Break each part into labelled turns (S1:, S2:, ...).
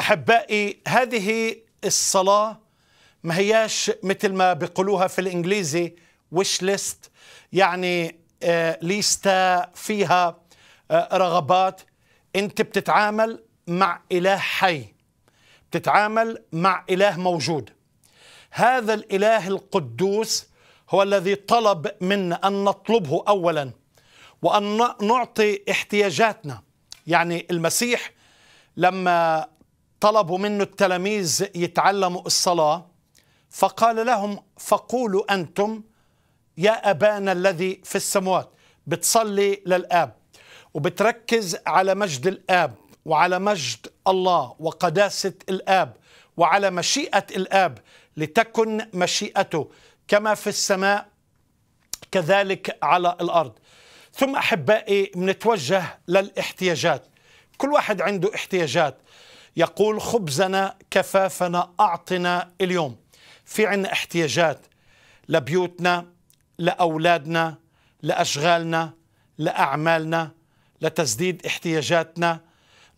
S1: أحبائي هذه الصلاة ما هياش مثل ما بيقولوها في الإنجليزي ويش ليست يعني آه، ليستا فيها آه، رغبات أنت بتتعامل مع إله حي بتتعامل مع إله موجود هذا الإله القدوس هو الذي طلب منا أن نطلبه أولا وأن نعطي احتياجاتنا يعني المسيح لما طلبوا منه التلاميذ يتعلموا الصلاة فقال لهم فقولوا أنتم يا أبانا الذي في السموات بتصلي للآب وبتركز على مجد الآب وعلى مجد الله وقداسة الآب وعلى مشيئة الآب لتكن مشيئته كما في السماء كذلك على الأرض ثم أحبائي بنتوجه للاحتياجات كل واحد عنده احتياجات يقول خبزنا كفافنا أعطنا اليوم في عنا احتياجات لبيوتنا لأولادنا لأشغالنا لأعمالنا لتسديد احتياجاتنا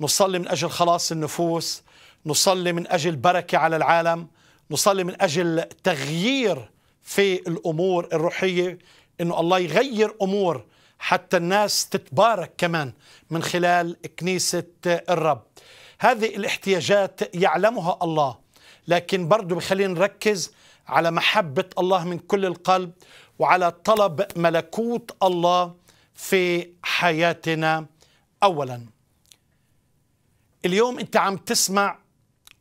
S1: نصلي من أجل خلاص النفوس نصلي من أجل بركة على العالم نصلي من أجل تغيير في الأمور الروحية أنه الله يغير أمور حتى الناس تتبارك كمان من خلال كنيسة الرب هذه الاحتياجات يعلمها الله لكن برضو بخلينا نركز على محبة الله من كل القلب وعلى طلب ملكوت الله في حياتنا أولا اليوم أنت عم تسمع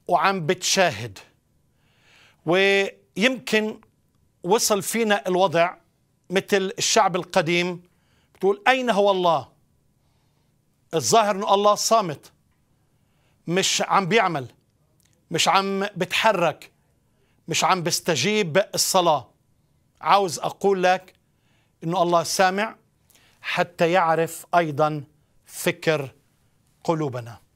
S1: وعم بتشاهد ويمكن وصل فينا الوضع مثل الشعب القديم بتقول أين هو الله الظاهر أنه الله صامت مش عم بيعمل مش عم بتحرك مش عم بستجيب الصلاة عاوز أقول لك إنه الله سامع حتى يعرف أيضا فكر قلوبنا